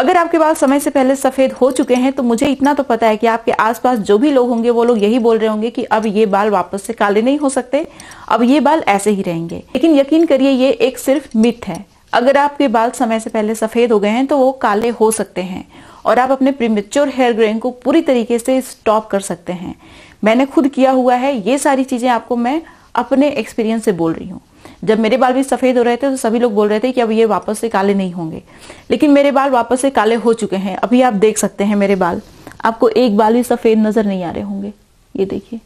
अगर आपके बाल समय से पहले सफेद हो चुके हैं तो मुझे इतना तो पता है कि आपके आसपास जो भी लोग होंगे वो लोग यही बोल रहे होंगे कि अब ये बाल वापस से काले नहीं हो सकते अब ये बाल ऐसे ही रहेंगे लेकिन यकीन करिए ये एक सिर्फ मिथ है अगर आपके बाल समय से पहले सफेद हो गए हैं तो वो काले हो सकते हैं और आप अपने प्रीमेच्योर हेयर ग्रोइंग को पूरी तरीके से स्टॉप कर सकते हैं मैंने खुद किया हुआ है ये सारी चीजें आपको मैं अपने एक्सपीरियंस से बोल रही हूँ जब मेरे बाल भी सफ़ेद हो रहे थे तो सभी लोग बोल रहे थे कि अब ये वापस से काले नहीं होंगे लेकिन मेरे बाल वापस से काले हो चुके हैं अभी आप देख सकते हैं मेरे बाल आपको एक बाल भी सफ़ेद नज़र नहीं आ रहे होंगे ये देखिए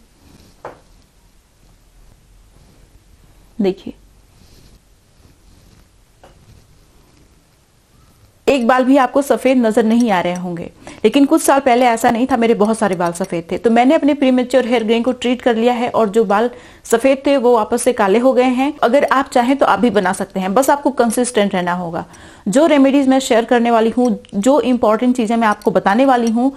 देखिए एक बाल भी आपको सफेद नजर नहीं आ रहे होंगे लेकिन कुछ साल पहले ऐसा नहीं था मेरे बहुत सारे बाल सफेद थे तो मैंने अपने प्रीमेच्योर हेयर ग्रेन को ट्रीट कर लिया है और जो बाल सफेद थे वो वापस से काले हो गए हैं अगर आप चाहें तो आप भी बना सकते हैं बस आपको कंसिस्टेंट रहना होगा जो रेमेडीज मैं शेयर करने वाली हूँ जो इंपॉर्टेंट चीजें मैं आपको बताने वाली हूँ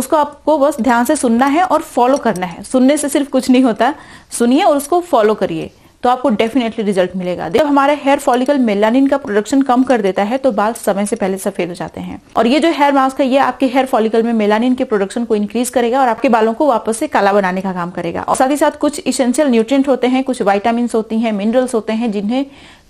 उसको आपको बस ध्यान से सुनना है और फॉलो करना है सुनने से सिर्फ कुछ नहीं होता सुनिए और उसको फॉलो करिए तो आपको डेफिनेटली रिजल्ट मिलेगा जब हमारा हेयर फॉलिकल मेलानिन का प्रोडक्शन कम कर देता है तो बाल समय से पहले सफेद हो जाते हैं और ये जो हेयर मास्क है ये आपके हेयर फॉलिकल में मेलानिन के प्रोडक्शन को इंक्रीज करेगा और आपके बालों को वापस से काला बनाने का काम करेगा और साथ ही साथ कुछ इसेंशियल न्यूट्रिएंट होते हैं कुछ वाइटामिन होती है मिनरल्स होते हैं जिन्हें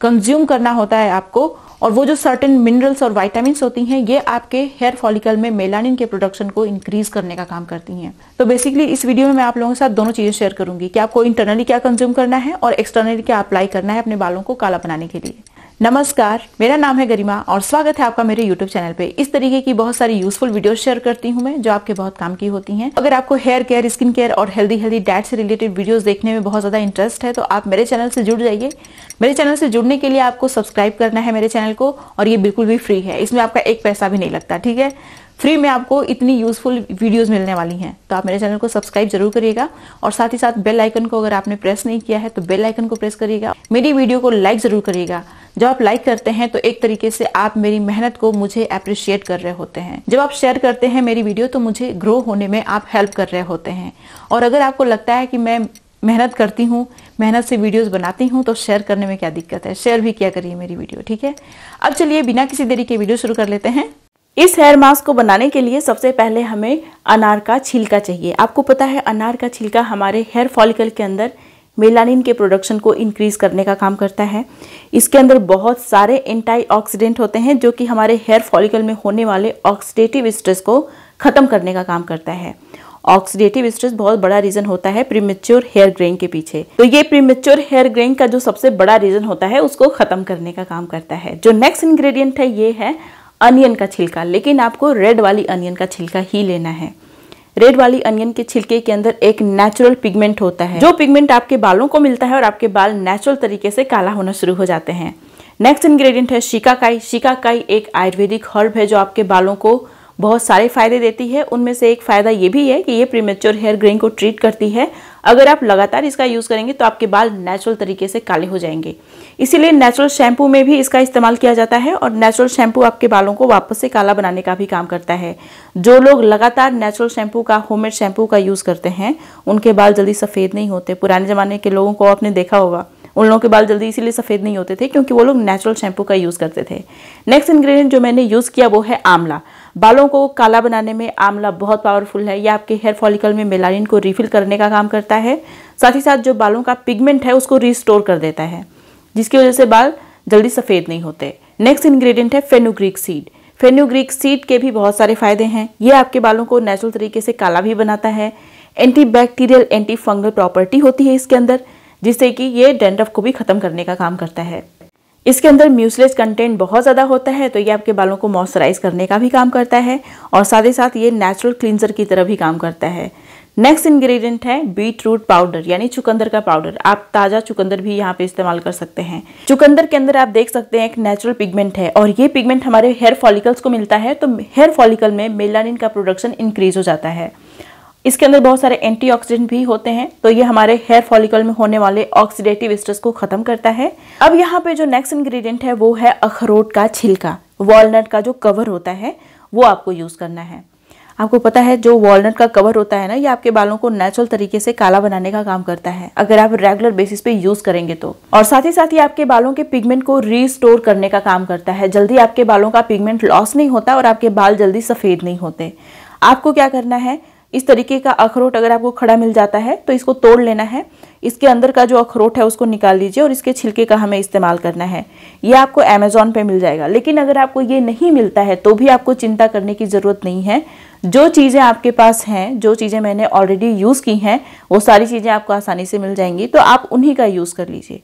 कंज्यूम करना होता है आपको और वो जो सर्टेन मिनरल्स और वाइटामिन होती हैं ये आपके हेयर फॉलिकल में मेलानिन के प्रोडक्शन को इंक्रीज करने का काम करती हैं तो बेसिकली इस वीडियो में मैं आप लोगों के साथ दोनों चीजें शेयर करूंगी कि आपको इंटरनली क्या कंज्यूम करना है और एक्सटर्नली क्या अप्लाई करना है अपने बालों को काला बनाने के लिए नमस्कार मेरा नाम है गरिमा और स्वागत है आपका मेरे YouTube चैनल पे इस तरीके की बहुत सारी यूजफुल वीडियो शेयर करती हूँ मैं जो आपके बहुत काम की होती हैं अगर आपको हेयर केयर स्किन केयर और हेल्दी हेल्दी डाइट से रिलेटेड वीडियोस देखने में बहुत ज्यादा इंटरेस्ट है तो आप मेरे चैनल से जुड़ जाइए मेरे चैनल से जुड़ने के लिए आपको सब्सक्राइब करना है मेरे चैनल को और ये बिल्कुल भी फ्री है इसमें आपका एक पैसा भी नहीं लगता ठीक है फ्री में आपको इतनी यूजफुल वीडियोस मिलने वाली हैं तो आप मेरे चैनल को सब्सक्राइब जरूर करिएगा और साथ ही साथ बेल आइकन को अगर आपने प्रेस नहीं किया है तो बेल आइकन को प्रेस करिएगा मेरी वीडियो को लाइक जरूर करिएगा जब आप लाइक करते हैं तो एक तरीके से आप मेरी मेहनत को मुझे अप्रिशिएट कर रहे होते हैं जब आप शेयर करते हैं मेरी वीडियो तो मुझे ग्रो होने में आप हेल्प कर रहे होते हैं और अगर आपको लगता है कि मैं मेहनत करती हूँ मेहनत से वीडियोस बनाती हूँ तो शेयर करने में क्या दिक्कत है शेयर भी किया करिए मेरी वीडियो ठीक है अब चलिए बिना किसी देरी के वीडियो शुरू कर लेते हैं इस हेयर मास्क को बनाने के लिए सबसे पहले हमें अनार का छिलका चाहिए आपको पता है अनार का छिलका हमारे हेयर फॉलिकल के अंदर मेलानिन के प्रोडक्शन को इंक्रीज करने का काम करता है इसके अंदर बहुत सारे एंटीऑक्सीडेंट होते हैं जो कि हमारे हेयर फॉलिकल में होने वाले ऑक्सीडेटिव स्ट्रेस को ख़त्म करने का काम करता है ऑक्सीडेटिव स्ट्रेस बहुत बड़ा रीजन होता है प्रीमेच्योर हेयर ग्रेइंग के पीछे तो ये प्रीमेच्योर हेयर ग्रेइंग का जो सबसे बड़ा रीजन होता है उसको खत्म करने का काम करता है जो नेक्स्ट इंग्रेडिएंट है ये है अनियन का छिलका लेकिन आपको रेड वाली अनियन का छिलका ही लेना है रेड वाली अनियन के छिलके के अंदर एक नेचुरल पिगमेंट होता है जो पिगमेंट आपके बालों को मिलता है और आपके बाल नेचुरल तरीके से काला होना शुरू हो जाते हैं नेक्स्ट इंग्रेडिएंट है शिकाकाई शिकाकाई एक आयुर्वेदिक हर्ब है जो आपके बालों को बहुत सारे फायदे देती है उनमें से एक फ़ायदा ये भी है कि ये प्रीमेच्योर हेयर ग्रेन को ट्रीट करती है अगर आप लगातार इसका यूज़ करेंगे तो आपके बाल नेचुरल तरीके से काले हो जाएंगे इसीलिए नेचुरल शैम्पू में भी इसका इस्तेमाल किया जाता है और नेचुरल शैम्पू आपके बालों को वापस से काला बनाने का भी काम करता है जो लोग लगातार नेचुरल शैम्पू का होममेड शैम्पू का यूज़ करते हैं उनके बाल जल्दी सफ़ेद नहीं होते पुराने ज़माने के लोगों को आपने देखा होगा उन लोगों के बाल जल्दी इसीलिए सफ़ेद नहीं होते थे क्योंकि वो लोग नेचुरल शैम्पू का यूज़ करते थे नेक्स्ट इंग्रेडिएंट जो मैंने यूज़ किया वो है आंवला बालों को काला बनाने में आंवला बहुत पावरफुल है यह आपके हेयर फॉलिकल में मेलानिन को रिफिल करने का काम करता है साथ ही साथ जो बालों का पिगमेंट है उसको रिस्टोर कर देता है जिसकी वजह से बाल जल्दी सफ़ेद नहीं होते नेक्स्ट इन्ग्रीडियंट है फेनुग्रिक सीड फेनुग्रिक सीड के भी बहुत सारे फायदे हैं ये आपके बालों को नेचुरल तरीके से काला भी बनाता है anti bacterial anti fungal property होती है इसके अंदर जिससे कि ये डेंड्रफ को भी ख़त्म करने का काम करता है इसके अंदर म्यूसलेज कंटेंट बहुत ज़्यादा होता है तो ये आपके बालों को मॉइस्चराइज करने का भी काम करता है और साथ ही साथ ये नेचुरल क्लिनजर की तरह भी काम करता है नेक्स्ट इंग्रेडिएंट है बीट रूट पाउडर यानी चुकंदर का पाउडर आप ताज़ा चुकंदर भी यहाँ पे इस्तेमाल कर सकते हैं चुकंदर के अंदर आप देख सकते हैं एक नेचुरल पिगमेंट है और ये पिगमेंट हमारे हेयर फॉलिकल्स को मिलता है तो हेयर फॉलिकल में मेलानिन का प्रोडक्शन इंक्रीज हो जाता है इसके अंदर बहुत सारे एंटीऑक्सीडेंट भी होते हैं तो ये हमारे हेयर फॉलिकल में होने वाले ऑक्सीडेटिव स्ट्रेस को खत्म करता है अब यहाँ पे जो नेक्स्ट इंग्रेडिएंट है वो है अखरोट का छिलका वॉलनट का जो कवर होता है वो आपको यूज़ करना है आपको पता है जो वॉलनट का कवर होता है ना ये आपके बालों को नेचुरल तरीके से काला बनाने का काम करता है अगर आप रेगुलर बेसिस पे यूज करेंगे तो और साथ ही साथ ही आपके बालों के पिगमेंट को रिस्टोर करने का काम करता है जल्दी आपके बालों का पिगमेंट लॉस नहीं होता और आपके बाल जल्दी सफेद नहीं होते आपको क्या करना है इस तरीके का अखरोट अगर आपको खड़ा मिल जाता है तो इसको तोड़ लेना है इसके अंदर का जो अखरोट है उसको निकाल लीजिए और इसके छिलके का हमें इस्तेमाल करना है ये आपको अमेजोन पे मिल जाएगा लेकिन अगर आपको ये नहीं मिलता है तो भी आपको चिंता करने की ज़रूरत नहीं है जो चीज़ें आपके पास हैं जो चीज़ें मैंने ऑलरेडी यूज़ की हैं वो सारी चीज़ें आपको आसानी से मिल जाएंगी तो आप उन्हीं का यूज़ कर लीजिए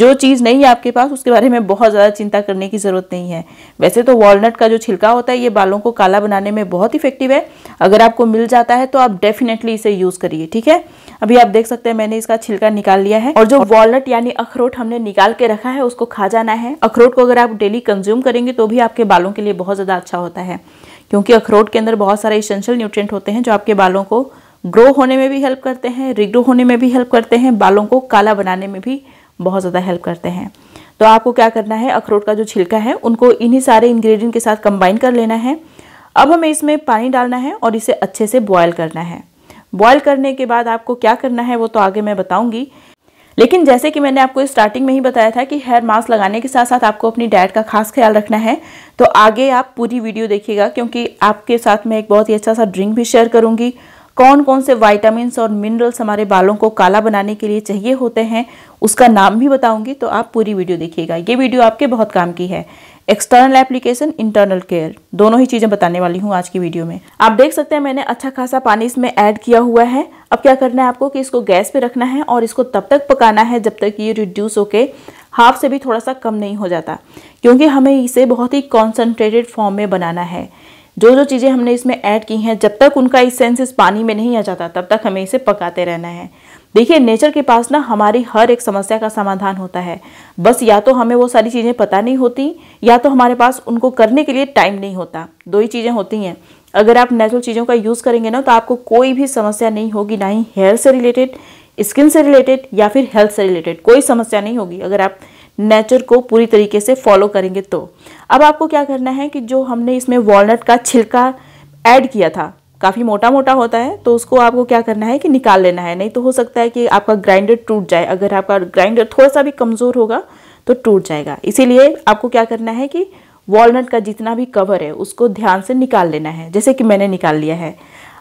जो चीज़ नहीं है आपके पास उसके बारे में बहुत ज़्यादा चिंता करने की ज़रूरत नहीं है वैसे तो वॉलनट का जो छिलका होता है ये बालों को काला बनाने में बहुत इफेक्टिव है अगर आपको मिल जाता है तो आप डेफिनेटली इसे यूज़ करिए ठीक है अभी आप देख सकते हैं मैंने इसका छिलका निकाल लिया है और जो वॉलनट यानी अखरोट हमने निकाल के रखा है उसको खा जाना है अखरोट को अगर आप डेली कंज्यूम करेंगे तो भी आपके बालों के लिए बहुत ज़्यादा अच्छा होता है क्योंकि अखरोट के अंदर बहुत सारे इसेंशियल न्यूट्रिएंट होते हैं जो आपके बालों को ग्रो होने में भी हेल्प करते हैं रिग्रो होने में भी हेल्प करते हैं बालों को काला बनाने में भी बहुत ज़्यादा हेल्प करते हैं तो आपको क्या करना है अखरोट का जो छिलका है उनको इन्हीं सारे इन्ग्रीडियंट के साथ कंबाइन कर लेना है अब हमें इसमें पानी डालना है और इसे अच्छे से बॉयल करना है बॉयल करने के बाद आपको क्या करना है वो तो आगे मैं बताऊंगी लेकिन जैसे कि मैंने आपको स्टार्टिंग में ही बताया था कि हेयर मास्क लगाने के साथ साथ आपको अपनी डाइट का खास ख्याल रखना है तो आगे आप पूरी वीडियो देखिएगा क्योंकि आपके साथ मैं एक बहुत ही अच्छा सा ड्रिंक भी शेयर करूंगी कौन कौन से वाइटामस और मिनरल्स हमारे बालों को काला बनाने के लिए चाहिए होते हैं उसका नाम भी बताऊंगी तो आप पूरी वीडियो देखिएगा ये वीडियो आपके बहुत काम की है एक्सटर्नल एप्लीकेशन इंटरनल केयर दोनों ही चीज़ें बताने वाली हूँ आज की वीडियो में आप देख सकते हैं मैंने अच्छा खासा पानी इसमें ऐड किया हुआ है अब क्या करना है आपको कि इसको गैस पे रखना है और इसको तब तक पकाना है जब तक ये रिड्यूस होके हाफ से भी थोड़ा सा कम नहीं हो जाता क्योंकि हमें इसे बहुत ही कॉन्सनट्रेटेड फॉर्म में बनाना है जो जो चीज़ें हमने इसमें ऐड की हैं जब तक उनका इसेंस इस पानी में नहीं आ जाता तब तक हमें इसे पकाते रहना है देखिए नेचर के पास ना हमारी हर एक समस्या का समाधान होता है बस या तो हमें वो सारी चीज़ें पता नहीं होती या तो हमारे पास उनको करने के लिए टाइम नहीं होता दो ही चीज़ें होती हैं अगर आप नेचुरल चीज़ों का यूज़ करेंगे ना तो आपको कोई भी समस्या नहीं होगी ना ही हेयर से रिलेटेड स्किन से रिलेटेड या फिर हेल्थ से रिलेटेड कोई समस्या नहीं होगी अगर आप नेचर को पूरी तरीके से फॉलो करेंगे तो अब आपको क्या करना है कि जो हमने इसमें वॉलनट का छिलका ऐड किया था काफ़ी मोटा मोटा होता है तो उसको आपको क्या करना है कि निकाल लेना है नहीं तो हो सकता है कि आपका ग्राइंडर टूट जाए अगर आपका ग्राइंडर थोड़ा सा भी कमज़ोर होगा तो टूट जाएगा इसीलिए आपको क्या करना है कि वॉलनट का जितना भी कवर है उसको ध्यान से निकाल लेना है जैसे कि मैंने निकाल लिया है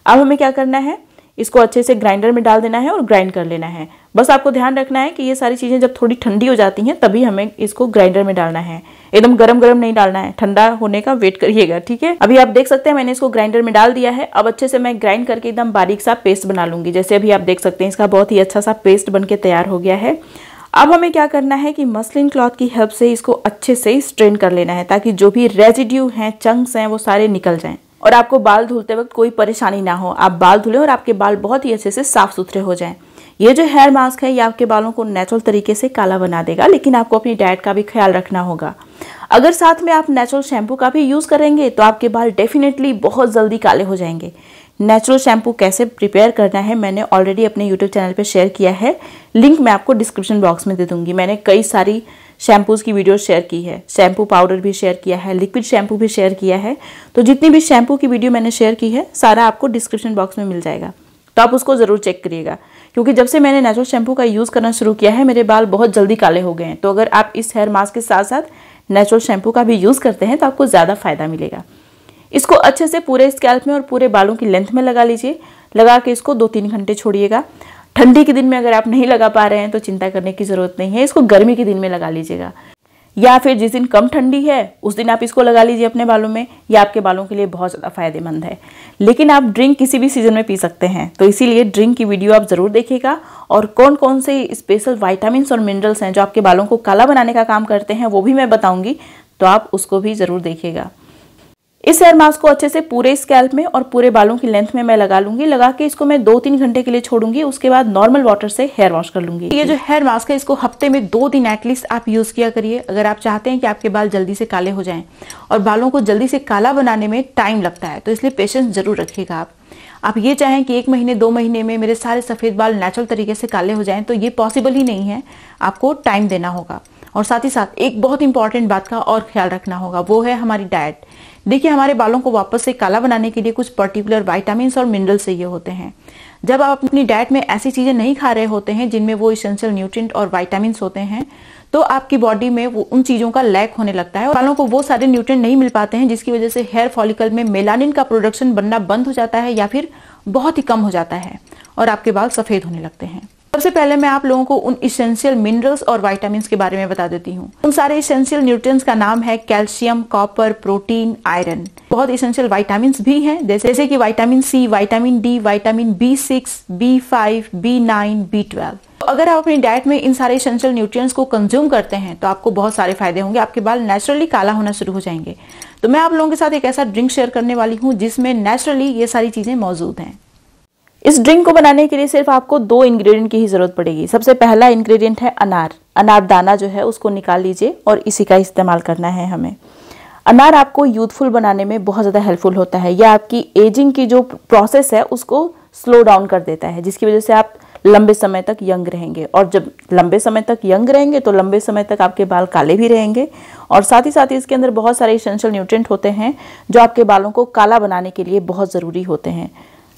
अब हमें क्या करना है इसको अच्छे से ग्राइंडर में डाल देना है और ग्राइंड कर लेना है बस आपको ध्यान रखना है कि ये सारी चीज़ें जब थोड़ी ठंडी हो जाती हैं तभी हमें इसको ग्राइंडर में डालना है एकदम गरम गरम नहीं डालना है ठंडा होने का वेट करिएगा ठीक है अभी आप देख सकते हैं मैंने इसको ग्राइंडर में डाल दिया है अब अच्छे से मैं ग्राइंड करके एकदम बारीक सा पेस्ट बना लूंगी जैसे अभी आप देख सकते हैं इसका बहुत ही अच्छा सा पेस्ट बन तैयार हो गया है अब हमें क्या करना है कि मसलिन क्लॉथ की हेल्प से इसको अच्छे से स्ट्रेन कर लेना है ताकि जो भी रेजिड्यू हैं चंक्स हैं वो सारे निकल जाएं और आपको बाल धुलते वक्त कोई परेशानी ना हो आप बाल धुलें और आपके बाल बहुत ही अच्छे से साफ सुथरे हो जाएं ये जो हेयर मास्क है ये आपके बालों को नेचुरल तरीके से काला बना देगा लेकिन आपको अपनी डाइट का भी ख्याल रखना होगा अगर साथ में आप नेचुरल शैम्पू का भी यूज़ करेंगे तो आपके बाल डेफिनेटली बहुत जल्दी काले हो जाएंगे नेचुरल शैम्पू कैसे प्रिपेयर करना है मैंने ऑलरेडी अपने यूट्यूब चैनल पर शेयर किया है लिंक मैं आपको डिस्क्रिप्शन बॉक्स में दे दूंगी मैंने कई सारी शैम्पूज़ की वीडियो शेयर की है शैम्पू पाउडर भी शेयर किया है लिक्विड शैम्पू भी शेयर किया है तो जितनी भी शैम्पू की वीडियो मैंने शेयर की है सारा आपको डिस्क्रिप्शन बॉक्स में मिल जाएगा तो आप उसको ज़रूर चेक करिएगा क्योंकि जब से मैंने नेचुरल शैम्पू का यूज़ करना शुरू किया है मेरे बाल बहुत जल्दी काले हो गए हैं तो अगर आप इस हेयर मास्क के साथ साथ नेचुरल शैम्पू का भी यूज़ करते हैं तो आपको ज़्यादा फ़ायदा मिलेगा इसको अच्छे से पूरे स्कैल्प में और पूरे बालों की लेंथ में लगा लीजिए लगा के इसको दो तीन घंटे छोड़िएगा ठंडी के दिन में अगर आप नहीं लगा पा रहे हैं तो चिंता करने की ज़रूरत नहीं है इसको गर्मी के दिन में लगा लीजिएगा या फिर जिस दिन कम ठंडी है उस दिन आप इसको लगा लीजिए अपने बालों में या आपके बालों के लिए बहुत ज़्यादा फायदेमंद है लेकिन आप ड्रिंक किसी भी सीज़न में पी सकते हैं तो इसीलिए ड्रिंक की वीडियो आप ज़रूर देखिएगा और कौन कौन से स्पेशल वाइटामिन और मिनरल्स हैं जो आपके बालों को काला बनाने का काम करते हैं वो भी मैं बताऊँगी तो आप उसको भी ज़रूर देखिएगा इस हेयर मास्क को अच्छे से पूरे स्कैल्प में और पूरे बालों की लेंथ में मैं लगा लूंगी लगा के इसको मैं दो तीन घंटे के लिए छोड़ूंगी उसके बाद नॉर्मल वाटर से हेयर वॉश कर लूंगी ये जो हेयर मास्क है इसको हफ्ते में दो दिन एटलीस्ट आप यूज किया करिए अगर आप चाहते हैं कि आपके बाल जल्दी से काले हो जाए और बालों को जल्दी से काला बनाने में टाइम लगता है तो इसलिए पेशेंस जरूर रखिएगा आप आप ये चाहें कि एक महीने दो महीने में मेरे सारे सफ़ेद बाल नेचुरल तरीके से काले हो जाएं तो ये पॉसिबल ही नहीं है आपको टाइम देना होगा और साथ ही साथ एक बहुत इंपॉर्टेंट बात का और ख्याल रखना होगा वो है हमारी डाइट देखिए हमारे बालों को वापस से काला बनाने के लिए कुछ पर्टिकुलर वाइटामिन और मिनरल्स चाहिए होते हैं जब आप अपनी डाइट में ऐसी चीज़ें नहीं खा रहे होते हैं जिनमें वो इसेंशियल न्यूट्रिएंट और वाइटामिन होते हैं तो आपकी बॉडी में वो उन चीज़ों का लैक होने लगता है और बालों को वो सारे न्यूट्रिएंट नहीं मिल पाते हैं जिसकी वजह से हेयर फॉलिकल में मेलानिन का प्रोडक्शन बनना बंद हो जाता है या फिर बहुत ही कम हो जाता है और आपके बाल सफ़ेद होने लगते हैं सबसे पहले मैं आप लोगों को उन इसेंशियल मिनरल्स और वाइटामिन के बारे में बता देती हूँ उन सारे इसेंशियल न्यूट्रिएंट्स का नाम है कैल्शियम कॉपर प्रोटीन आयरन बहुत इसेंशियल वाइटामिन भी हैं जैसे जैसे कि vitamin C vitamin D vitamin B six B five B nine B twelve तो अगर आप अपनी डाइट में इन सारे इसेंशियल न्यूट्रिएंट्स को कंज्यूम करते हैं तो आपको बहुत सारे फायदे होंगे आपके बाल नेचुरली काला होना शुरू हो जाएंगे तो मैं आप लोगों के साथ एक ऐसा ड्रिंक शेयर करने वाली हूँ जिसमें नेचुरली ये सारी चीजें मौजूद हैं इस ड्रिंक को बनाने के लिए सिर्फ आपको दो इंग्रेडिएंट की ही ज़रूरत पड़ेगी सबसे पहला इंग्रेडिएंट है अनार अनार दाना जो है उसको निकाल लीजिए और इसी का इस्तेमाल करना है हमें अनार आपको यूथफुल बनाने में बहुत ज़्यादा हेल्पफुल होता है या आपकी एजिंग की जो प्रोसेस है उसको स्लो डाउन कर देता है जिसकी वजह से आप लंबे समय तक यंग रहेंगे और जब लंबे समय तक यंग रहेंगे तो लंबे समय तक आपके बाल काले भी रहेंगे और साथ ही साथ इसके अंदर बहुत सारे इसेंशियल न्यूट्रेंट होते हैं जो आपके बालों को काला बनाने के लिए बहुत ज़रूरी होते हैं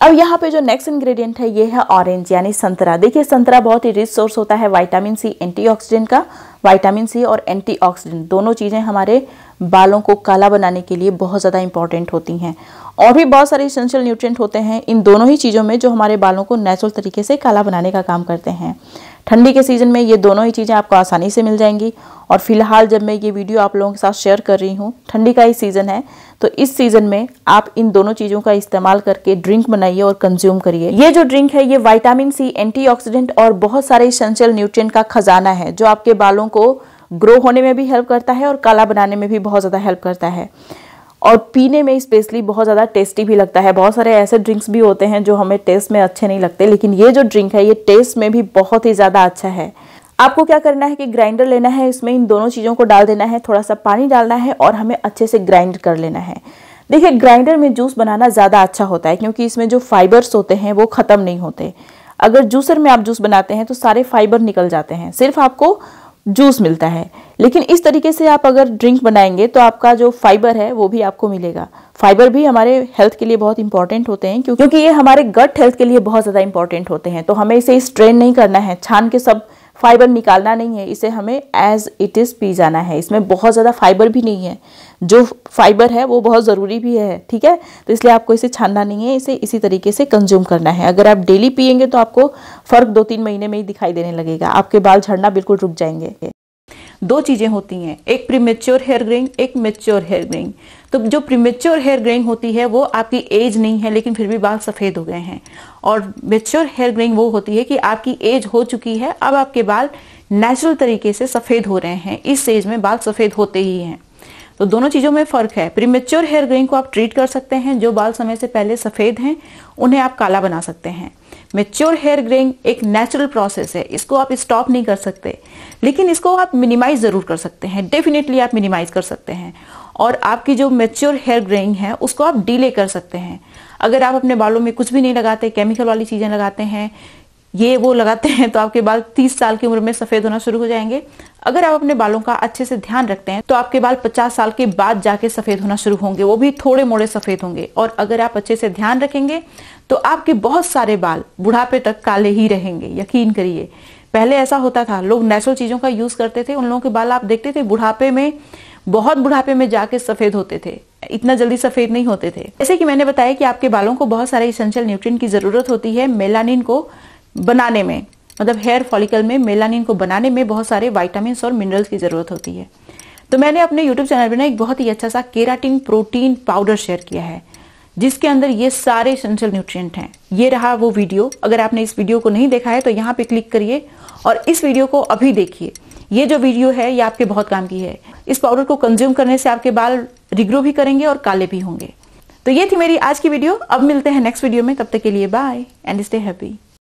अब यहाँ पे जो नेक्स्ट इंग्रेडिएंट है ये है ऑरेंज यानी संतरा देखिए संतरा बहुत ही रिच सोर्स होता है विटामिन सी एंटीऑक्सीडेंट का विटामिन सी और एंटीऑक्सीडेंट दोनों चीज़ें हमारे बालों को काला बनाने के लिए बहुत ज़्यादा इंपॉर्टेंट होती हैं और भी बहुत सारे इसेंशियल न्यूट्रिएंट होते हैं इन दोनों ही चीज़ों में जो हमारे बालों को नेचुरल तरीके से काला बनाने का काम करते हैं ठंडी के सीज़न में ये दोनों ही चीज़ें आपको आसानी से मिल जाएंगी और फिलहाल जब मैं ये वीडियो आप लोगों के साथ शेयर कर रही हूँ ठंडी का ही सीज़न है तो इस सीज़न में आप इन दोनों चीज़ों का इस्तेमाल करके ड्रिंक बनाइए और कंज्यूम करिए ये जो ड्रिंक है ये वाइटामिन सी एंटी और बहुत सारे इसेंशियल न्यूट्रिय का खजाना है जो आपके बालों को ग्रो होने में भी हेल्प करता है और काला बनाने में भी बहुत ज़्यादा हेल्प करता है और पीने में स्पेशली बहुत ज़्यादा टेस्टी भी लगता है बहुत सारे ऐसे ड्रिंक्स भी होते हैं जो हमें टेस्ट में अच्छे नहीं लगते लेकिन ये जो ड्रिंक है ये टेस्ट में भी बहुत ही ज़्यादा अच्छा है आपको क्या करना है कि ग्राइंडर लेना है इसमें इन दोनों चीज़ों को डाल देना है थोड़ा सा पानी डालना है और हमें अच्छे से ग्राइंड कर लेना है देखिए ग्राइंडर में जूस बनाना ज़्यादा अच्छा होता है क्योंकि इसमें जो फाइबर्स होते हैं वो ख़त्म नहीं होते अगर जूसर में आप जूस बनाते हैं तो सारे फाइबर निकल जाते हैं सिर्फ आपको जूस मिलता है लेकिन इस तरीके से आप अगर ड्रिंक बनाएंगे तो आपका जो फाइबर है वो भी आपको मिलेगा फाइबर भी हमारे हेल्थ के लिए बहुत इंपॉर्टेंट होते हैं क्योंकि ये हमारे गट हेल्थ के लिए बहुत ज़्यादा इंपॉर्टेंट होते हैं तो हमें इसे स्ट्रेन नहीं करना है छान के सब फाइबर निकालना नहीं है इसे हमें एज इट इज़ पी जाना है इसमें बहुत ज़्यादा फाइबर भी नहीं है जो फाइबर है वो बहुत ज़रूरी भी है ठीक है तो इसलिए आपको इसे छानना नहीं है इसे इसी तरीके से कंज्यूम करना है अगर आप डेली पियेंगे तो आपको फ़र्क दो तीन महीने में ही दिखाई देने लगेगा आपके बाल झड़ना बिल्कुल रुक जाएंगे दो चीज़ें होती हैं एक प्रीमेच्योर हेयर ग्रेइंग एक मेच्योर हेयर ग्रेइंग तो जो प्रीमेच्योर हेयर ग्रेइंग होती है वो आपकी एज नहीं है लेकिन फिर भी बाल सफ़ेद हो गए हैं और मेच्योर हेयर ग्रेइंग वो होती है कि आपकी एज हो चुकी है अब आपके बाल नेचुरल तरीके से सफ़ेद हो रहे हैं इस एज में बाल सफ़ेद होते ही हैं तो दोनों चीज़ों में फ़र्क है प्रीमेच्योर हेयर ग्रेइंग को आप ट्रीट कर सकते हैं जो बाल समय से पहले सफ़ेद हैं उन्हें आप काला बना सकते हैं मेच्योर हेयर ग्रेइंग एक नेचुरल प्रोसेस है इसको आप स्टॉप नहीं कर सकते लेकिन इसको आप मिनिमाइज ज़रूर कर सकते हैं डेफिनेटली आप मिनिमाइज कर सकते हैं और आपकी जो मेच्योर हेयर ग्रेइंग है उसको आप डीले कर सकते हैं अगर आप अपने बालों में कुछ भी नहीं लगाते केमिकल वाली चीज़ें लगाते हैं ये वो लगाते हैं तो आपके बाल 30 साल की उम्र में सफ़ेद होना शुरू हो जाएंगे अगर आप अपने बालों का अच्छे से ध्यान रखते हैं तो आपके बाल 50 साल के बाद जाके सफ़ेद होना शुरू होंगे वो भी थोड़े मोड़े सफ़ेद होंगे और अगर आप अच्छे से ध्यान रखेंगे तो आपके बहुत सारे बाल बुढ़ापे तक काले ही रहेंगे यकीन करिए पहले ऐसा होता था लोग नेचुरल चीज़ों का यूज़ करते थे उन लोगों के बाल आप देखते थे बुढ़ापे में बहुत बुढ़ापे में जाके सफेद होते थे इतना जल्दी सफेद नहीं होते थे जैसे कि मैंने बताया कि आपके बालों को बहुत सारे इसेंशियल न्यूट्रिएंट की जरूरत होती है मेलानिन को बनाने में मतलब हेयर फॉलिकल में मेलानिन को बनाने में बहुत सारे वाइटामिन और मिनरल्स की जरूरत होती है तो मैंने अपने यूट्यूब चैनल पर ना एक बहुत ही अच्छा सा केराटिन प्रोटीन पाउडर शेयर किया है जिसके अंदर ये सारे इसेंशियल न्यूट्रिएंट हैं ये रहा वो वीडियो अगर आपने इस वीडियो को नहीं देखा है तो यहाँ पे क्लिक करिए और इस वीडियो को अभी देखिए ये जो वीडियो है ये आपके बहुत काम की है इस पाउडर को कंज्यूम करने से आपके बाल रिग्रो भी करेंगे और काले भी होंगे तो ये थी मेरी आज की वीडियो अब मिलते हैं नेक्स्ट वीडियो में तब तक के लिए बाय एंड स्टे हैप्पी